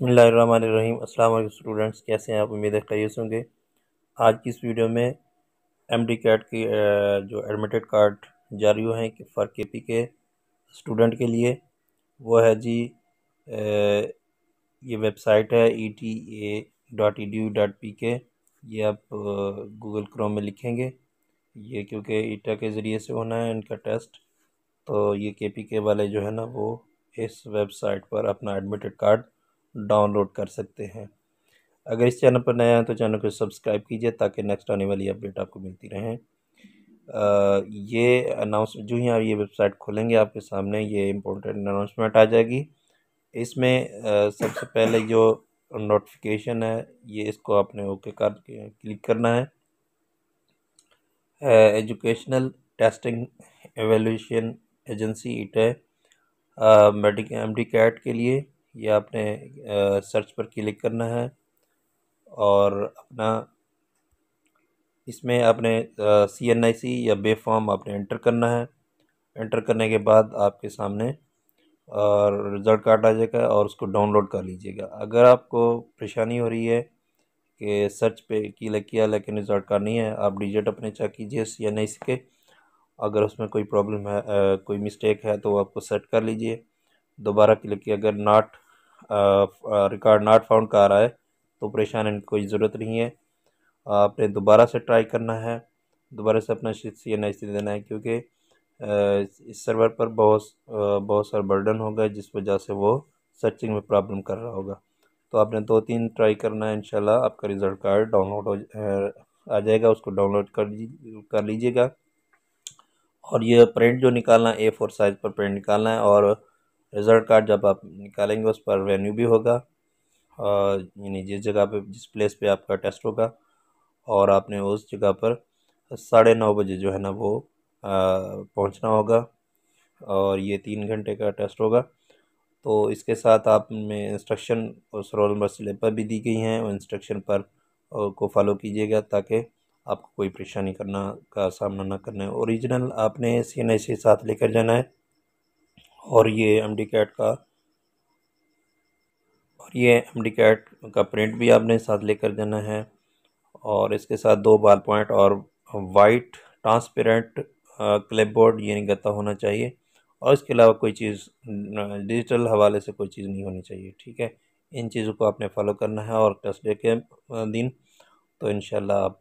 बसमीम अल्लाम स्टूडेंट्स कैसे हैं आप उम्मीद है खरीद होंगे आज की इस वीडियो में एम डी कैट की जो एडमिटेड कार्ड जारी हुए हैं कि फॉर के पी के स्टूडेंट के लिए वो है जी ये वेबसाइट है E T A dot E D U dot P K ये आप गूगल क्रोम में लिखेंगे ये क्योंकि ईटा e के ज़रिए से होना है इनका टेस्ट तो ये के पी के वाले जो है ना वो इस वेबसाइट पर अपना एडमिटेड कार्ड डाउनलोड कर सकते हैं अगर इस चैनल पर नया है तो चैनल को सब्सक्राइब कीजिए ताकि नेक्स्ट आने वाली अपडेट आपको मिलती रहे आ, ये अनाउंस जो ही आप ये वेबसाइट खोलेंगे आपके सामने ये इम्पोर्टेंट अनाउंसमेंट आ जाएगी इसमें सबसे पहले जो नोटिफिकेशन है ये इसको आपने ओके कर क्लिक करना है educational testing evaluation agency it है मेडिक एम डी कैट के लिए ये आपने सर्च पर क्लिक करना है और अपना इसमें आपने सी एन आई सी या बे फॉर्म आपने एंटर करना है एंटर करने के बाद आपके सामने और रिज़ल्ट कार्ड आ जाएगा और उसको डाउनलोड कर लीजिएगा अगर आपको परेशानी हो रही है कि सर्च पे क्लिक किया लेकिन रिज़ल्ट कार्ड नहीं है आप डिजिट अपने चेक कीजिए सी एन आई सी के अगर उसमें कोई प्रॉब्लम है आ, कोई मिस्टेक है तो आपको सेट कर लीजिए दोबारा क्लिक किया अगर नाट रिकॉर्ड नॉट फाउंड का आ रहा है तो परेशान होने कोई ज़रूरत नहीं है आपने दोबारा से ट्राई करना है दोबारा से अपना सी एन आई देना है क्योंकि इस सर्वर पर बहुत बहुत सारा बर्डन होगा जिस वजह से वो सर्चिंग में प्रॉब्लम कर रहा होगा तो आपने दो तीन ट्राई करना है इनशाला आपका रिज़ल्ट कार्ड डाउनलोड हो आ जाएगा उसको डाउनलोड कर कर लीजिएगा और ये प्रिंट जो निकालना है ए फोर साइज़ पर प्रिंट निकालना है और रिज़ल्ट कार्ड जब आप निकालेंगे उस पर वेन्यू भी होगा और यानी जिस जगह पे जिस प्लेस पे आपका टेस्ट होगा और आपने उस जगह पर साढ़े नौ बजे जो है ना वो पहुंचना होगा और ये तीन घंटे का टेस्ट होगा तो इसके साथ आप में इंस्ट्रक्शन उस रोल नंबर स्लेपर भी दी गई हैं और इंस्ट्रक्शन पर को फॉलो कीजिएगा ताकि आपको कोई परेशानी करना का सामना ना करना है औरिजिनल आपने सीने से साथ लेकर जाना है और ये एम डी कैट का और ये एम डी कैट का प्रिंट भी आपने साथ लेकर जाना है और इसके साथ दो बाल पॉइंट और वाइट ट्रांसपेरेंट क्लिप बोर्ड नहीं गत्ता होना चाहिए और इसके अलावा कोई चीज़ डिजिटल हवाले से कोई चीज़ नहीं होनी चाहिए ठीक है इन चीज़ों को आपने फॉलो करना है और टर्सडे के दिन तो इन आप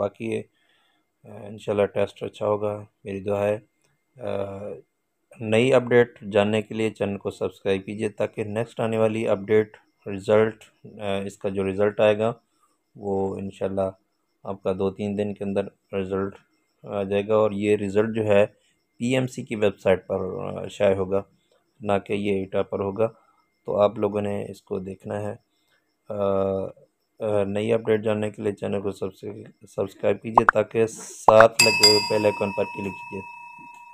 बाकी इन टेस्ट अच्छा होगा मेरी दुआ है नई अपडेट जानने के लिए चैनल को सब्सक्राइब कीजिए ताकि नेक्स्ट आने वाली अपडेट रिज़ल्ट इसका जो रिज़ल्ट आएगा वो इन आपका दो तीन दिन के अंदर रिज़ल्ट आ जाएगा और ये रिज़ल्ट जो है पीएमसी की वेबसाइट पर शाये होगा ना कि ये ईटा पर होगा तो आप लोगों ने इसको देखना है नई अपडेट जानने के लिए चैनल को सब्सक्राइब कीजिए ताकि साथ लगे पहले आइकन पर क्लिक कीजिए